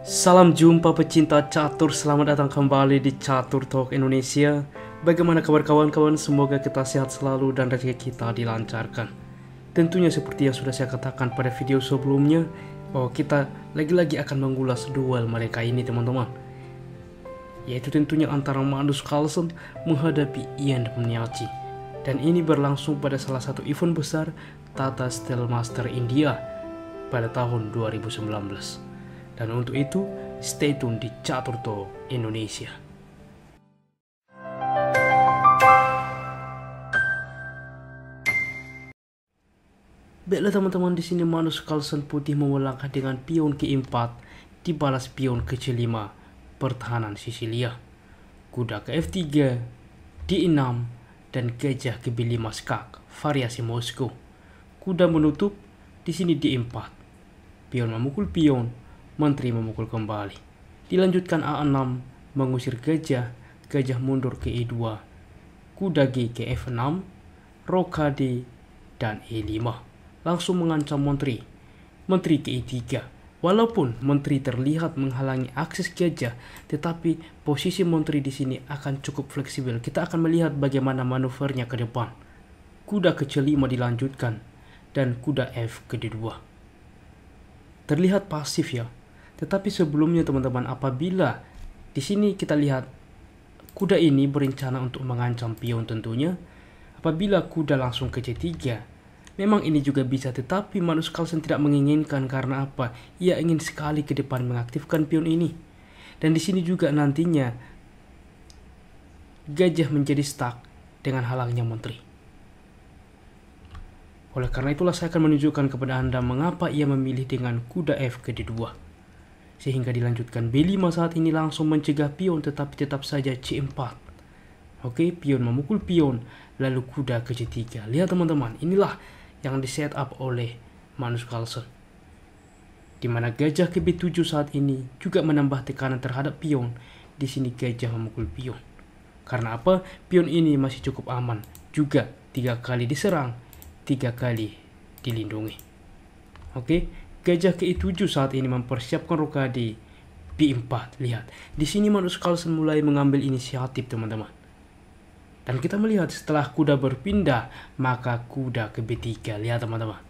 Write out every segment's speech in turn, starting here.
Salam jumpa pecinta catur, selamat datang kembali di Catur Talk Indonesia. Bagaimana kabar kawan-kawan? Semoga kita sehat selalu dan rezeki kita dilancarkan. Tentunya seperti yang sudah saya katakan pada video sebelumnya, bahwa kita lagi-lagi akan mengulas duel mereka ini teman-teman. Yaitu tentunya antara Magnus Carlsen menghadapi Ian Mniachi. Dan ini berlangsung pada salah satu event besar Tata Steel Master India pada tahun 2019. Dan untuk itu, stay tune di Caturto Indonesia. Baiklah teman-teman di sini Manus Carlson putih memulangkan dengan pion ke-4 dibalas pion ke-5 pertahanan Sicilia, Kuda ke F3, D6 dan gajah ke B5 skak variasi Moskow. Kuda menutup di sini D4. Pion memukul pion Menteri memukul kembali. Dilanjutkan A6 mengusir gajah, gajah mundur ke E2, kuda G ke F6, Rokade dan E5. Langsung mengancam menteri. Menteri ke E3. Walaupun menteri terlihat menghalangi akses gajah, tetapi posisi menteri di sini akan cukup fleksibel. Kita akan melihat bagaimana manuvernya ke depan. Kuda ke C5 dilanjutkan dan kuda F ke D2. Terlihat pasif ya, tetapi sebelumnya teman-teman, apabila di sini kita lihat kuda ini berencana untuk mengancam pion tentunya, apabila kuda langsung ke C3, memang ini juga bisa tetapi manus Carlsen tidak menginginkan karena apa? Ia ingin sekali ke depan mengaktifkan pion ini. Dan di sini juga nantinya gajah menjadi stuck dengan halangnya menteri. Oleh karena itulah saya akan menunjukkan kepada Anda mengapa ia memilih dengan kuda F ke D2. Sehingga dilanjutkan B5 saat ini langsung mencegah pion tetapi tetap saja C4. Oke, pion memukul pion, lalu kuda ke C3. Lihat teman-teman, inilah yang di up oleh manus Carlsen. Di mana gajah ke B7 saat ini juga menambah tekanan terhadap pion. Di sini gajah memukul pion. Karena apa? Pion ini masih cukup aman. Juga tiga kali diserang, tiga kali dilindungi. Oke, Gajah Ki7 saat ini mempersiapkan rokade B4. Lihat, di sini Manus Carlsen mulai mengambil inisiatif, teman-teman. Dan kita melihat setelah kuda berpindah, maka kuda ke B3. Lihat, teman-teman.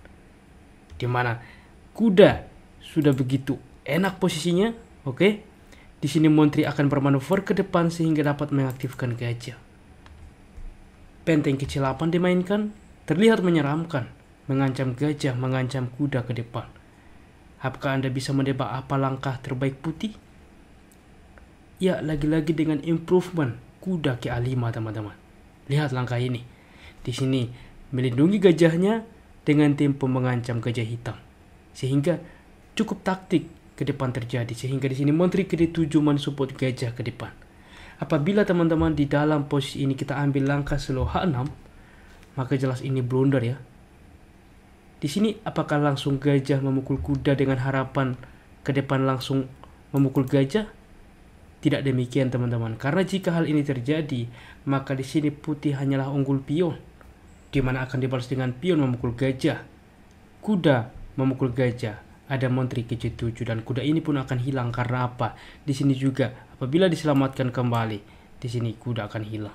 Di mana kuda sudah begitu enak posisinya, oke? Di sini Montri akan bermanuver ke depan sehingga dapat mengaktifkan gajah. Penteng kecil 8 dimainkan, terlihat menyeramkan, mengancam gajah, mengancam kuda ke depan. Apakah Anda bisa menebak apa langkah terbaik putih? Ya, lagi-lagi dengan improvement kuda ke5 teman-teman. Lihat langkah ini. Di sini melindungi gajahnya dengan tim pemengancam gajah hitam. Sehingga cukup taktik ke depan terjadi sehingga di sini menteri ke-7 mensupport gajah ke depan. Apabila teman-teman di dalam posisi ini kita ambil langkah slow H6, maka jelas ini blunder ya. Di sini apakah langsung gajah memukul kuda dengan harapan ke depan langsung memukul gajah? Tidak demikian teman-teman, karena jika hal ini terjadi, maka di sini putih hanyalah unggul pion, di mana akan dibalas dengan pion memukul gajah. Kuda memukul gajah, ada menteri ke 7 dan kuda ini pun akan hilang karena apa? Di sini juga, apabila diselamatkan kembali, di sini kuda akan hilang.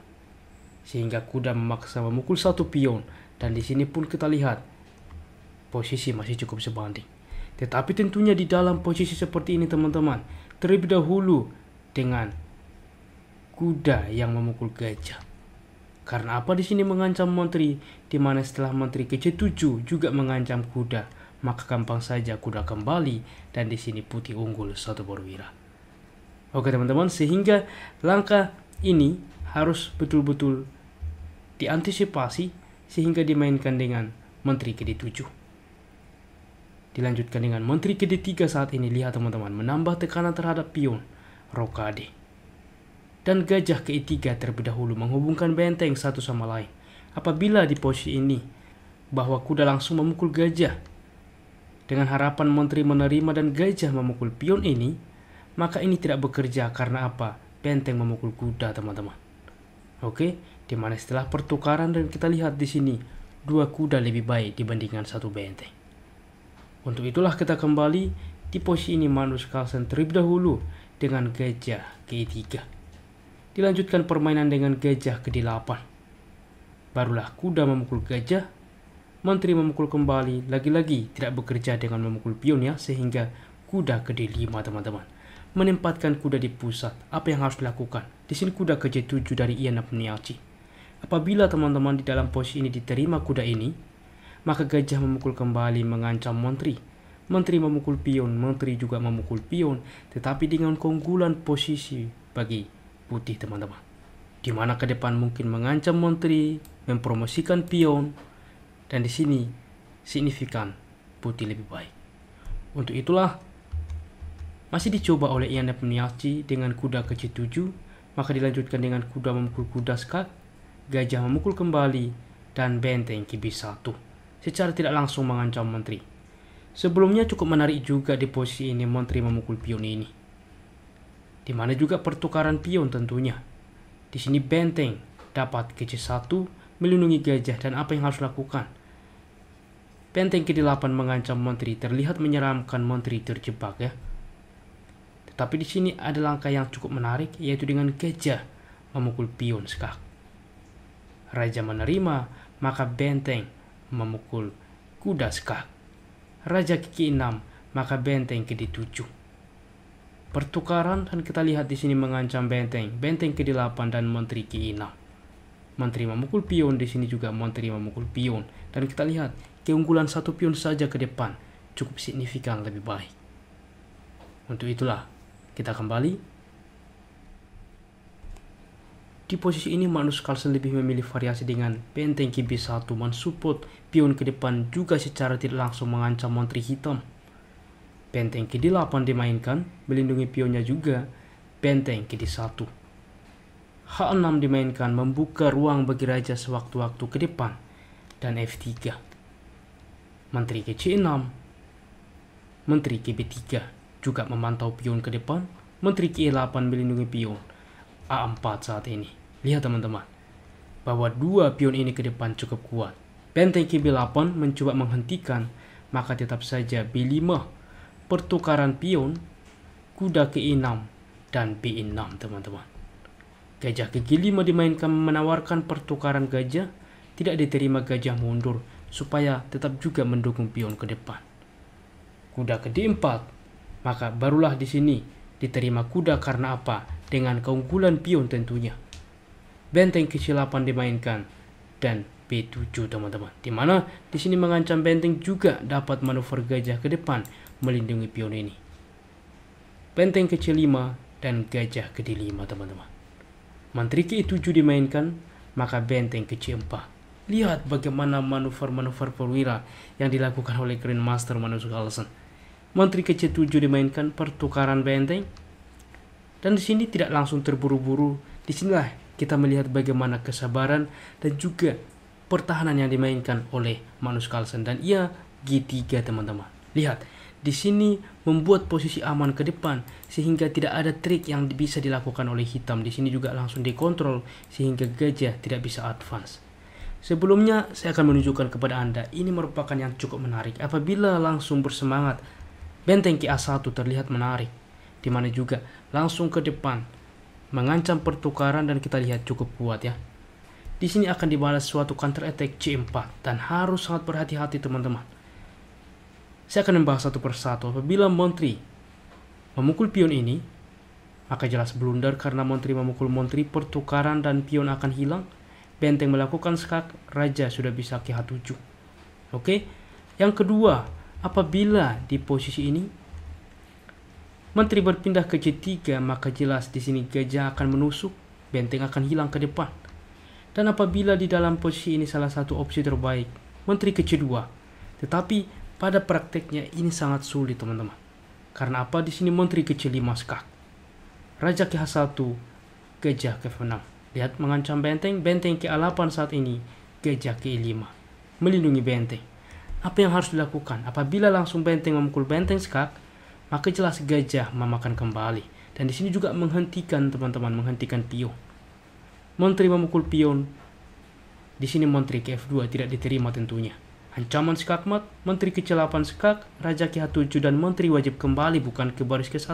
Sehingga kuda memaksa memukul satu pion, dan di sini pun kita lihat posisi masih cukup sebanding. Tetapi tentunya di dalam posisi seperti ini teman-teman, terlebih dahulu dengan kuda yang memukul gajah. Karena apa di sini mengancam menteri, di mana setelah menteri ke 7 juga mengancam kuda, maka gampang saja kuda kembali dan di sini putih unggul satu perwira. Oke teman-teman, sehingga langkah ini harus betul-betul diantisipasi sehingga dimainkan dengan menteri ke 7 Dilanjutkan dengan menteri KD3 saat ini, lihat teman-teman, menambah tekanan terhadap pion, rokade. Dan gajah ke 3 terlebih dahulu menghubungkan benteng satu sama lain. Apabila di posisi ini, bahwa kuda langsung memukul gajah. Dengan harapan menteri menerima dan gajah memukul pion ini, maka ini tidak bekerja karena apa? Benteng memukul kuda, teman-teman. Oke, dimana setelah pertukaran dan kita lihat di sini, dua kuda lebih baik dibandingkan satu benteng. Untuk itulah kita kembali di posisi ini Magnus Carlsen terlebih dahulu dengan gajah G3. Dilanjutkan permainan dengan gajah ke-8. Barulah kuda memukul gajah, menteri memukul kembali, lagi-lagi tidak bekerja dengan memukul pionya sehingga kuda ke D5 teman-teman. Menempatkan kuda di pusat, apa yang harus dilakukan? Di sini kuda ke J7 dari Ian Pniachi. Apabila teman-teman di dalam posisi ini diterima kuda ini, maka gajah memukul kembali mengancam menteri. Menteri memukul pion, menteri juga memukul pion, tetapi dengan keunggulan posisi bagi putih teman-teman. Di mana ke depan mungkin mengancam menteri, mempromosikan pion, dan di sini signifikan putih lebih baik. Untuk itulah, masih dicoba oleh Ian Nepomniachtchi dengan kuda ke C7, maka dilanjutkan dengan kuda memukul kuda skak, gajah memukul kembali, dan benteng kibis satu secara tidak langsung mengancam Menteri. Sebelumnya cukup menarik juga di posisi ini Menteri memukul pion ini. Di mana juga pertukaran pion tentunya. Di sini benteng dapat ke C1 melindungi gajah dan apa yang harus lakukan. Benteng ke-8 mengancam Menteri terlihat menyeramkan Menteri terjebak ya. Tetapi di sini ada langkah yang cukup menarik yaitu dengan gajah memukul pion sekak. Raja menerima, maka benteng memukul kuda skak. Raja kiki enam, maka benteng ke 7. Pertukaran dan kita lihat di sini mengancam benteng, benteng ke delapan dan menteri kiki enam. Menteri memukul pion di sini juga menteri memukul pion dan kita lihat keunggulan satu pion saja ke depan cukup signifikan lebih baik. Untuk itulah kita kembali di posisi ini Magnus Carlsen lebih memilih variasi dengan benteng kibis 1 mensupport pion ke depan juga secara tidak langsung mengancam montri hitam. Benteng kd 8 dimainkan melindungi pionnya juga benteng kd 1. H6 dimainkan membuka ruang bagi raja sewaktu-waktu ke depan dan F3. Menteri kc 6 Menteri kb 3 juga memantau pion ke depan, Menteri ke 8 melindungi pion A4 saat ini. Lihat teman-teman, bahwa dua pion ini ke depan cukup kuat. Benteng kb 8 mencoba menghentikan, maka tetap saja B5, pertukaran pion, kuda ke E6, dan B6 teman-teman. Gajah ke G5 dimainkan menawarkan pertukaran gajah, tidak diterima gajah mundur, supaya tetap juga mendukung pion ke depan. Kuda ke D4, maka barulah di sini diterima kuda karena apa? Dengan keunggulan pion tentunya benteng ke-8 dimainkan dan B7 teman-teman. Dimana di sini mengancam benteng juga dapat manuver gajah ke depan melindungi pion ini. Benteng ke 5 dan gajah ke 5 teman-teman. Menteri ke E7 dimainkan, maka benteng ke C4. Lihat bagaimana manuver-manuver perwira yang dilakukan oleh Grandmaster Manus Carlsen. Menteri ke 7 dimainkan pertukaran benteng. Dan di sini tidak langsung terburu-buru. di Disinilah kita melihat bagaimana kesabaran dan juga pertahanan yang dimainkan oleh Magnus Carlsen dan ia G3 teman-teman. Lihat, di sini membuat posisi aman ke depan sehingga tidak ada trik yang bisa dilakukan oleh hitam. Di sini juga langsung dikontrol sehingga gajah tidak bisa advance. Sebelumnya saya akan menunjukkan kepada Anda ini merupakan yang cukup menarik apabila langsung bersemangat. Benteng KA1 terlihat menarik dimana juga langsung ke depan mengancam pertukaran dan kita lihat cukup kuat ya. Di sini akan dibalas suatu counter attack C4 dan harus sangat berhati-hati teman-teman. Saya akan membahas satu persatu. Apabila Montri memukul pion ini, maka jelas blunder karena Montri memukul Montri pertukaran dan pion akan hilang. Benteng melakukan skak, raja sudah bisa h 7 Oke. Yang kedua, apabila di posisi ini Menteri berpindah ke c 3 maka jelas di sini gajah akan menusuk, benteng akan hilang ke depan. Dan apabila di dalam posisi ini salah satu opsi terbaik, menteri ke C2. Tetapi pada prakteknya ini sangat sulit teman-teman. Karena apa di sini menteri ke C5 skak. Raja ke H1, gajah ke F6. Lihat mengancam benteng, benteng ke A8 saat ini, gajah ke E5. Melindungi benteng. Apa yang harus dilakukan? Apabila langsung benteng memukul benteng skak, maka jelas gajah memakan kembali. Dan di sini juga menghentikan teman-teman, menghentikan pion. Menteri memukul pion. Di sini menteri kf 2 tidak diterima tentunya. Ancaman skakmat, menteri ke 8 skak, raja ke 7 dan menteri wajib kembali bukan ke baris ke-1.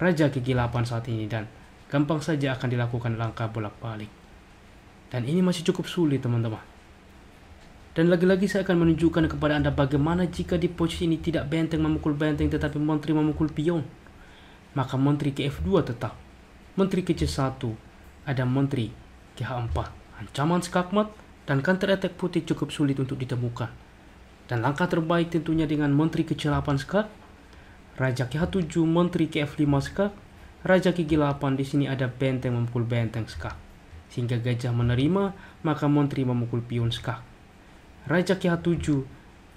Raja ke 8 saat ini dan gampang saja akan dilakukan langkah bolak-balik. Dan ini masih cukup sulit teman-teman. Dan lagi-lagi saya akan menunjukkan kepada anda bagaimana jika di posisi ini tidak benteng memukul benteng tetapi menteri memukul pion. Maka menteri ke F2 tetap. Menteri ke C1. Ada menteri ke H4. Ancaman skakmat dan counter attack putih cukup sulit untuk ditemukan. Dan langkah terbaik tentunya dengan menteri ke C8 skak. Raja ke H7, menteri ke F5 skak. Raja ke G8 di sini ada benteng memukul benteng skak. Sehingga gajah menerima, maka menteri memukul pion skak Raja KH7,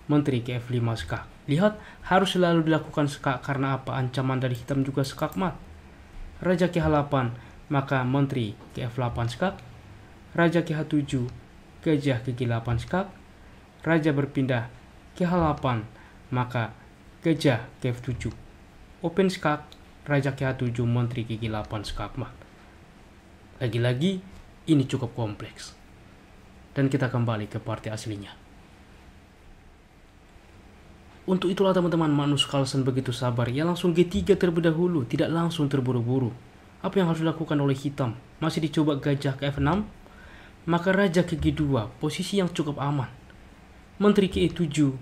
Menteri KF5 Skak. Lihat, harus selalu dilakukan Skak karena apa? Ancaman dari hitam juga Skak mat. Raja KH8, maka Menteri KF8 Skak. Raja KH7, Gajah KG8 Skak. Raja berpindah Kiha 8 maka Gajah KF7. Open Skak, Raja KH7, Menteri KG8 Skak mat. Lagi-lagi, ini cukup kompleks dan kita kembali ke partai aslinya. Untuk itulah teman-teman Magnus Carlsen begitu sabar, ia langsung G3 terlebih dahulu, tidak langsung terburu-buru. Apa yang harus dilakukan oleh hitam? Masih dicoba gajah ke F6? Maka raja ke G2, posisi yang cukup aman. Menteri ke E7,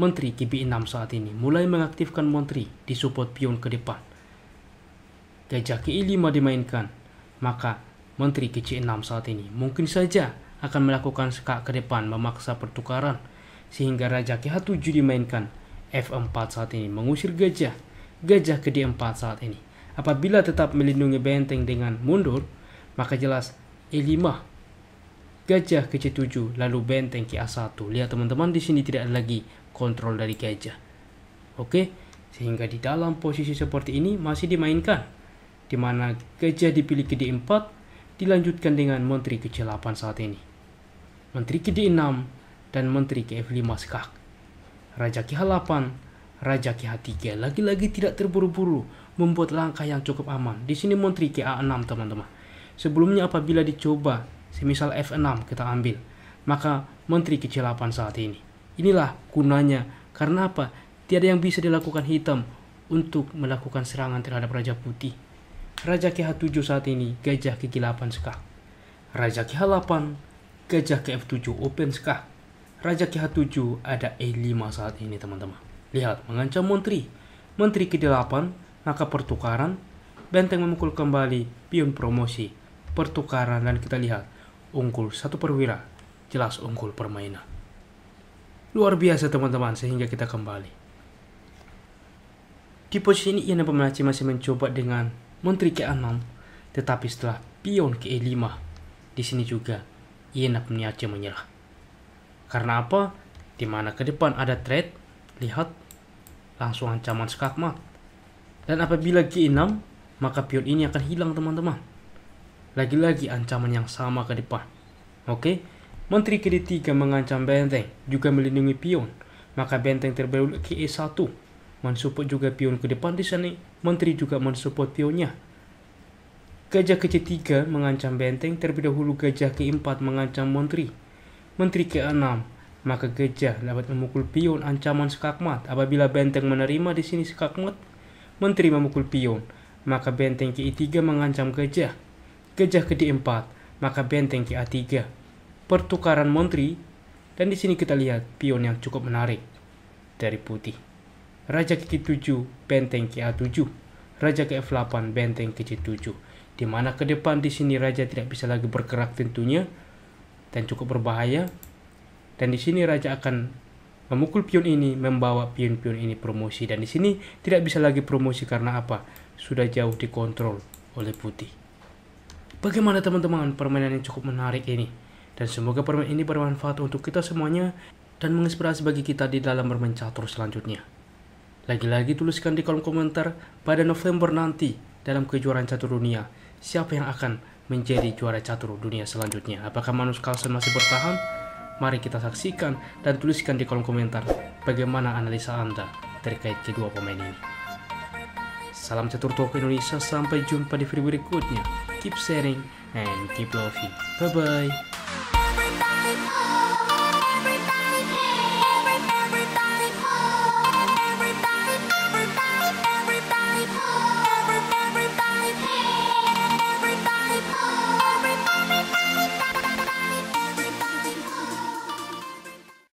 menteri ke B6 saat ini mulai mengaktifkan menteri di support pion ke depan. Gajah ke E5 dimainkan, maka menteri ke C6 saat ini mungkin saja akan melakukan skak ke depan memaksa pertukaran sehingga raja KH7 dimainkan. F4 saat ini mengusir gajah, gajah ke D4 saat ini. Apabila tetap melindungi benteng dengan mundur, maka jelas E5 gajah ke C7 lalu benteng ke A1. Lihat teman-teman di sini tidak ada lagi kontrol dari gajah. Oke, sehingga di dalam posisi seperti ini masih dimainkan di mana gajah dipilih ke D4 dilanjutkan dengan menteri ke C8 saat ini. Menteri KD6, dan Menteri KF5 Skak. Raja KH8, Raja KH3 lagi-lagi tidak terburu-buru membuat langkah yang cukup aman. Di sini Menteri KA6 teman-teman. Sebelumnya apabila dicoba, semisal F6 kita ambil, maka Menteri KC8 saat ini. Inilah gunanya, karena apa? Tiada yang bisa dilakukan hitam untuk melakukan serangan terhadap Raja Putih. Raja KH7 saat ini, Gajah ke 8 Sekak. Raja KH8, Gajah kf F7 open kah? Raja kh 7 ada E5 saat ini teman-teman. Lihat, mengancam menteri. Menteri ke-8, maka pertukaran. Benteng memukul kembali, pion promosi. Pertukaran dan kita lihat, unggul satu perwira. Jelas unggul permainan. Luar biasa teman-teman, sehingga kita kembali. Di posisi ini, Ian Pemenaci masih mencoba dengan menteri ke-6, tetapi setelah pion ke-5, di sini juga aja menyerah. Karena apa? Di mana ke depan ada trade, lihat langsung ancaman skakmat. Dan apabila G6, maka pion ini akan hilang teman-teman. Lagi-lagi ancaman yang sama ke depan. Oke, Menteri ke-3 mengancam benteng, juga melindungi pion. Maka benteng terbaru ke E1, mensupport juga pion ke depan di sini. Menteri juga mensupport pionnya Gajah ke 3 mengancam benteng, terlebih dahulu gajah ke-4 mengancam menteri. Menteri ke-6 maka gajah dapat memukul pion ancaman skakmat. Apabila benteng menerima di sini skakmat, menteri memukul pion, maka benteng ke-3 mengancam gajah. Gajah ke-4, maka benteng ke-3. Pertukaran menteri, dan di sini kita lihat pion yang cukup menarik dari putih. Raja ke-7, benteng ke-7. Raja ke-8, benteng ke-7 di mana ke depan di sini raja tidak bisa lagi bergerak tentunya dan cukup berbahaya dan di sini raja akan memukul pion ini membawa pion-pion ini promosi dan di sini tidak bisa lagi promosi karena apa sudah jauh dikontrol oleh putih bagaimana teman-teman permainan yang cukup menarik ini dan semoga permainan ini bermanfaat untuk kita semuanya dan menginspirasi bagi kita di dalam bermain catur selanjutnya lagi-lagi tuliskan di kolom komentar pada November nanti dalam kejuaraan catur dunia siapa yang akan menjadi juara catur dunia selanjutnya. Apakah Magnus Carlsen masih bertahan? Mari kita saksikan dan tuliskan di kolom komentar bagaimana analisa Anda terkait kedua pemain ini. Salam catur talk Indonesia, sampai jumpa di video berikutnya. Keep sharing and keep loving. Bye-bye.